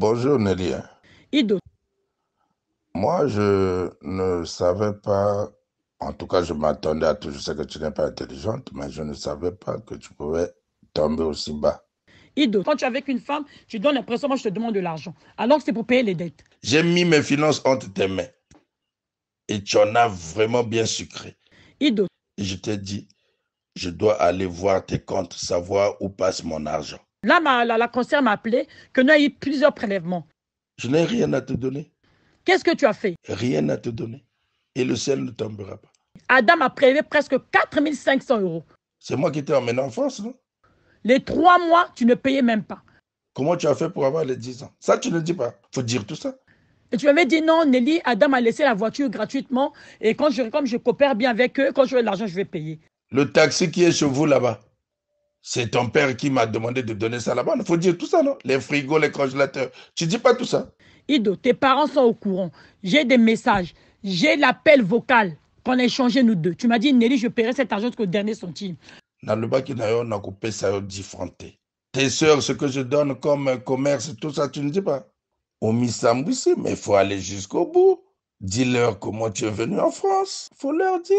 Bonjour Nelly, hein. Ido. Moi, je ne savais pas, en tout cas, je m'attendais à tout. Je sais que tu n'es pas intelligente, mais je ne savais pas que tu pouvais tomber aussi bas. Ido, quand tu es avec une femme, tu donnes l'impression, que je te demande de l'argent, alors que c'est pour payer les dettes. J'ai mis mes finances entre tes mains et tu en as vraiment bien sucré. Ido. Et je t'ai dit, je dois aller voir tes comptes, savoir où passe mon argent. Là, la, la conseillère m'a appelé que nous avons eu plusieurs prélèvements. Je n'ai rien à te donner. Qu'est-ce que tu as fait Rien à te donner. Et le ciel ne tombera pas. Adam a prélevé presque 4500 euros. C'est moi qui t'ai emmené en France, non Les trois mois, tu ne payais même pas. Comment tu as fait pour avoir les 10 ans Ça, tu ne dis pas. faut dire tout ça. Et tu m'avais dit non, Nelly, Adam a laissé la voiture gratuitement. Et quand je, comme je coopère bien avec eux, quand j'aurai l'argent, je vais payer. Le taxi qui est chez vous là-bas, c'est ton père qui m'a demandé de donner ça là-bas. Il faut dire tout ça, non Les frigos, les congélateurs. Tu dis pas tout ça Ido, tes parents sont au courant. J'ai des messages. J'ai l'appel vocal qu'on a échangé nous deux. Tu m'as dit, Nelly, je paierai cet argent jusqu'au dernier centime. Dans le bac, on a coupé ça Tes soeurs, ce que je donne comme euh, commerce, tout ça, tu ne dis pas. On m'y mais il faut aller jusqu'au bout. Dis-leur comment tu es venu en France. faut leur dire.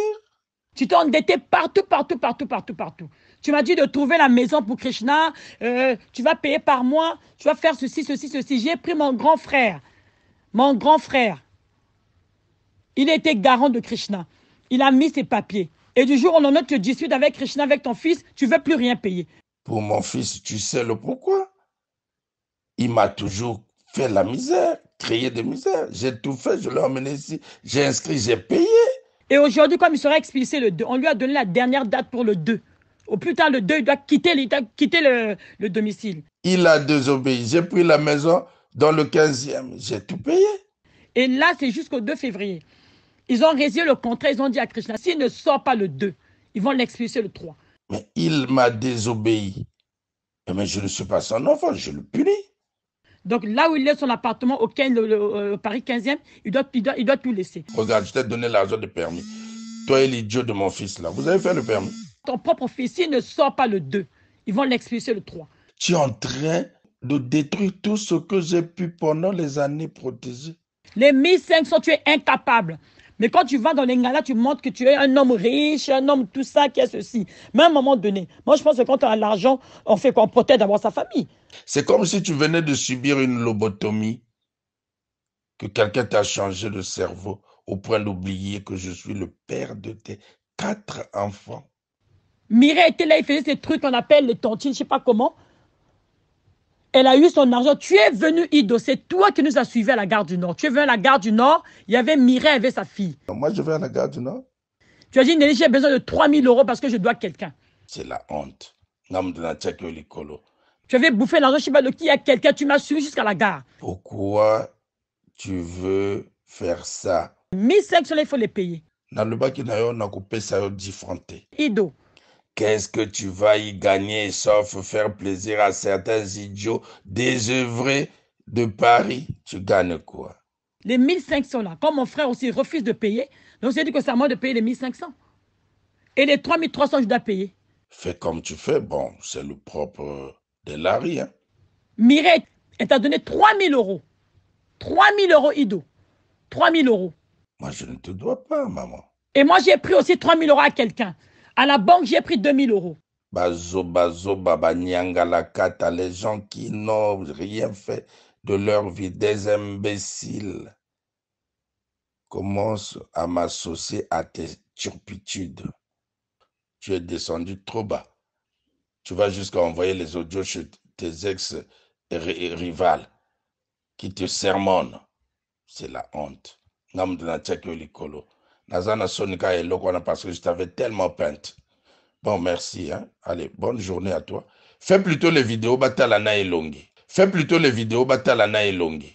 Tu t'es endetté partout, partout, partout, partout, partout. Tu m'as dit de trouver la maison pour Krishna. Euh, tu vas payer par mois. Tu vas faire ceci, ceci, ceci. J'ai pris mon grand frère. Mon grand frère. Il était garant de Krishna. Il a mis ses papiers. Et du jour où on en tu discutes avec Krishna, avec ton fils, tu ne veux plus rien payer. Pour mon fils, tu sais le pourquoi. Il m'a toujours fait la misère, créé des misères. J'ai tout fait, je l'ai emmené ici, j'ai inscrit, j'ai payé. Et aujourd'hui, comme il sera expulsé le 2, on lui a donné la dernière date pour le 2. Au plus tard, le 2, doit quitter, il doit quitter le, domicile. Il a désobéi. J'ai pris la maison dans le 15e. J'ai tout payé. Et là, c'est jusqu'au 2 février. Ils ont résilié le contrat. Ils ont dit à Krishna, s'il ne sort pas le 2, ils vont l'expulser le 3. Mais il m'a désobéi. Mais eh je ne suis pas son enfant, je le punis. Donc là où il est son appartement au, le, euh, Paris 15e, il doit, il, doit, il tout laisser. Regarde, je t'ai donné l'argent de permis. Toi et l'idiot de mon fils, là, vous avez fait le permis ton propre fils ne sort pas le 2. Ils vont l'expulser le 3. Tu es en train de détruire tout ce que j'ai pu pendant les années protéger. Les 1500, tu es incapable. Mais quand tu vas dans les galas, tu montres que tu es un homme riche, un homme tout ça, qui est ceci. Mais à un moment donné, moi je pense que quand on a l'argent, on fait qu'on protège d'avoir sa famille. C'est comme si tu venais de subir une lobotomie, que quelqu'un t'a changé le cerveau au point d'oublier que je suis le père de tes quatre enfants. Mireille était là, il faisait ces trucs qu'on appelle les tontines, je ne sais pas comment. Elle a eu son argent. Tu es venu, Ido. C'est toi qui nous as suivis à la gare du Nord. Tu es venu à la gare du Nord. Il y avait Mireille avec sa fille. Moi, je vais à la gare du Nord. Tu as dit, Nelly, j'ai besoin de 3000 euros parce que je dois quelqu'un. C'est la honte. Tu avais bouffé l'argent, je sais pas de qui, il y a quelqu'un. Tu m'as suivi jusqu'à la gare. Pourquoi tu veux faire ça 1500, il faut les payer. Dans le bac, il y a payer. Ido. Qu'est-ce que tu vas y gagner sauf faire plaisir à certains idiots désœuvrés de Paris Tu gagnes quoi Les 1500 là, comme mon frère aussi refuse de payer, donc j'ai dit que c'est à moi de payer les 1500. Et les 3300, je dois payer. Fais comme tu fais, bon, c'est le propre de Larry. Hein. Mireille, elle t'a donné 3000 euros. 3000 euros, Ido. 3000 euros. Moi, je ne te dois pas, maman. Et moi, j'ai pris aussi 3000 euros à quelqu'un. À la banque, j'ai pris 2000 euros. Bazo, bazo, kata, les gens qui n'ont rien fait de leur vie, des imbéciles, Commence à m'associer à tes turpitudes. Tu es descendu trop bas. Tu vas jusqu'à envoyer les audios chez tes ex-rivales qui te sermonnent. C'est la honte. Nazana, Sonika et parce que je t'avais tellement peinte bon merci hein? allez bonne journée à toi fais plutôt les vidéos batalana na elongi fais plutôt les vidéos batalana na elongi